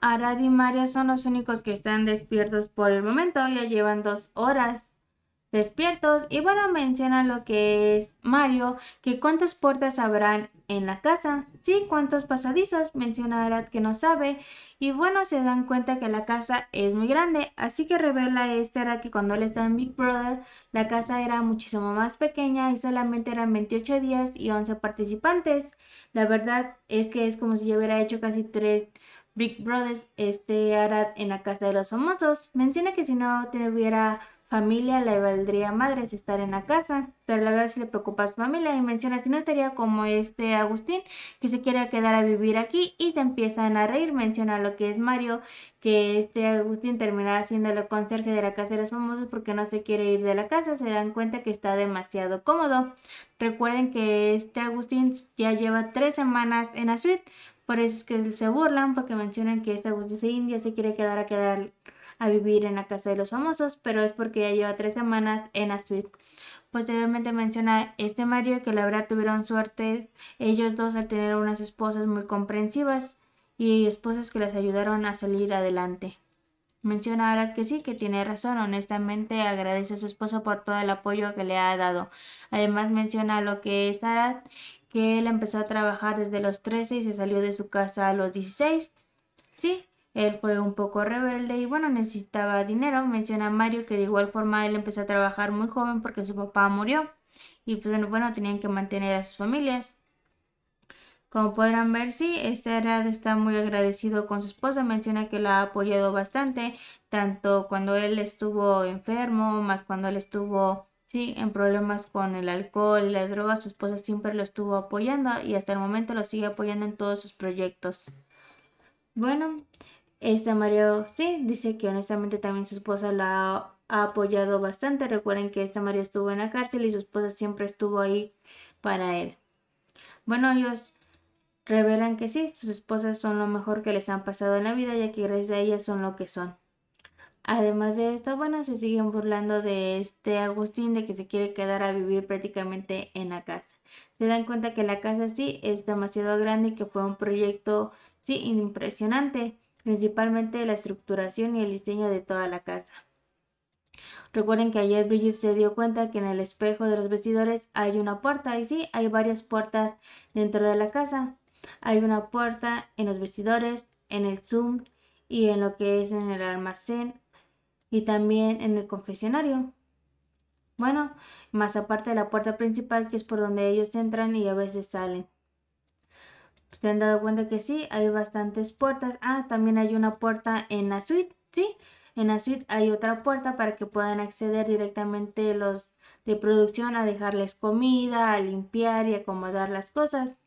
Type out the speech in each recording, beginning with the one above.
Arad y Mario son los únicos que están despiertos por el momento, ya llevan dos horas despiertos y bueno menciona lo que es Mario, que cuántas puertas habrán en la casa, sí, cuántos pasadizos, menciona Arad que no sabe y bueno se dan cuenta que la casa es muy grande, así que revela este Arad que cuando él estaba en Big Brother la casa era muchísimo más pequeña y solamente eran 28 días y 11 participantes, la verdad es que es como si yo hubiera hecho casi tres... Big Brothers este, hará en la casa de los famosos. Menciona que si no tuviera familia le valdría madres estar en la casa, pero la verdad sí le preocupa su familia y menciona si no estaría como este Agustín que se quiere quedar a vivir aquí y se empiezan a reír, menciona lo que es Mario, que este Agustín terminará siendo el conserje de la casa de los famosos porque no se quiere ir de la casa, se dan cuenta que está demasiado cómodo. Recuerden que este Agustín ya lleva tres semanas en la suite por eso es que se burlan porque mencionan que esta justicia india se quiere quedar a quedar a vivir en la casa de los famosos, pero es porque ya lleva tres semanas en Astrid. Posteriormente menciona este Mario que la verdad tuvieron suerte ellos dos al tener unas esposas muy comprensivas y esposas que les ayudaron a salir adelante. Menciona a que sí, que tiene razón. Honestamente agradece a su esposo por todo el apoyo que le ha dado. Además menciona lo que es que él empezó a trabajar desde los 13 y se salió de su casa a los 16. Sí, él fue un poco rebelde y bueno, necesitaba dinero. Menciona a Mario que de igual forma él empezó a trabajar muy joven porque su papá murió. Y pues bueno, tenían que mantener a sus familias. Como podrán ver, sí, este red está muy agradecido con su esposa, menciona que lo ha apoyado bastante, tanto cuando él estuvo enfermo, más cuando él estuvo sí, en problemas con el alcohol y las drogas, su esposa siempre lo estuvo apoyando y hasta el momento lo sigue apoyando en todos sus proyectos. Bueno, este Mario sí, dice que honestamente también su esposa la ha apoyado bastante. Recuerden que esta Mario estuvo en la cárcel y su esposa siempre estuvo ahí para él. Bueno, ellos revelan que sí, sus esposas son lo mejor que les han pasado en la vida, ya que gracias a ellas son lo que son. Además de esto, bueno, se siguen burlando de este Agustín de que se quiere quedar a vivir prácticamente en la casa. Se dan cuenta que la casa sí es demasiado grande y que fue un proyecto impresionante, principalmente la estructuración y el diseño de toda la casa. Recuerden que ayer Bridget se dio cuenta que en el espejo de los vestidores hay una puerta y sí, hay varias puertas dentro de la casa hay una puerta en los vestidores, en el Zoom y en lo que es en el almacén y también en el confesionario. Bueno, más aparte de la puerta principal que es por donde ellos entran y a veces salen. ¿Se han dado cuenta que sí? Hay bastantes puertas. Ah, también hay una puerta en la suite, ¿sí? En la suite hay otra puerta para que puedan acceder directamente los de producción a dejarles comida, a limpiar y acomodar las cosas.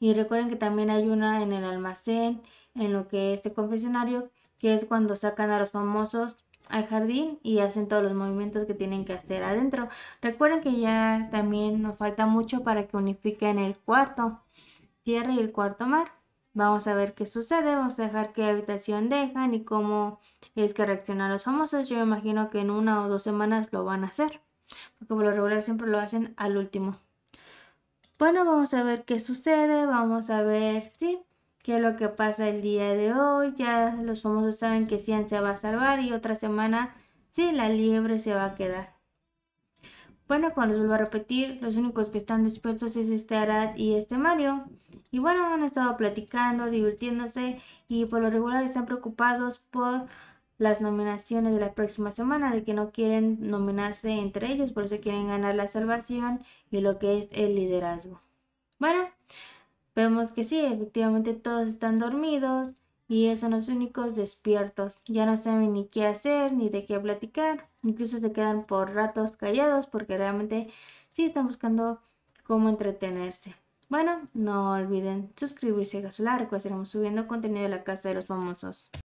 Y recuerden que también hay una en el almacén, en lo que es este confesionario, que es cuando sacan a los famosos al jardín y hacen todos los movimientos que tienen que hacer adentro. Recuerden que ya también nos falta mucho para que unifiquen el cuarto tierra y el cuarto mar. Vamos a ver qué sucede, vamos a dejar qué habitación dejan y cómo es que reaccionan los famosos. Yo me imagino que en una o dos semanas lo van a hacer, porque por lo regular siempre lo hacen al último. Bueno, vamos a ver qué sucede, vamos a ver, ¿sí? ¿Qué es lo que pasa el día de hoy? Ya los famosos saben que Cian se va a salvar y otra semana, sí, la liebre se va a quedar. Bueno, cuando les vuelvo a repetir, los únicos que están dispersos es este Arad y este Mario. Y bueno, han estado platicando, divirtiéndose y por lo regular están preocupados por las nominaciones de la próxima semana, de que no quieren nominarse entre ellos, por eso quieren ganar la salvación y lo que es el liderazgo. Bueno, vemos que sí, efectivamente todos están dormidos y son los únicos despiertos. Ya no saben ni qué hacer ni de qué platicar, incluso se quedan por ratos callados porque realmente sí están buscando cómo entretenerse. Bueno, no olviden suscribirse a Gasolar. si estaremos subiendo contenido de la Casa de los Famosos.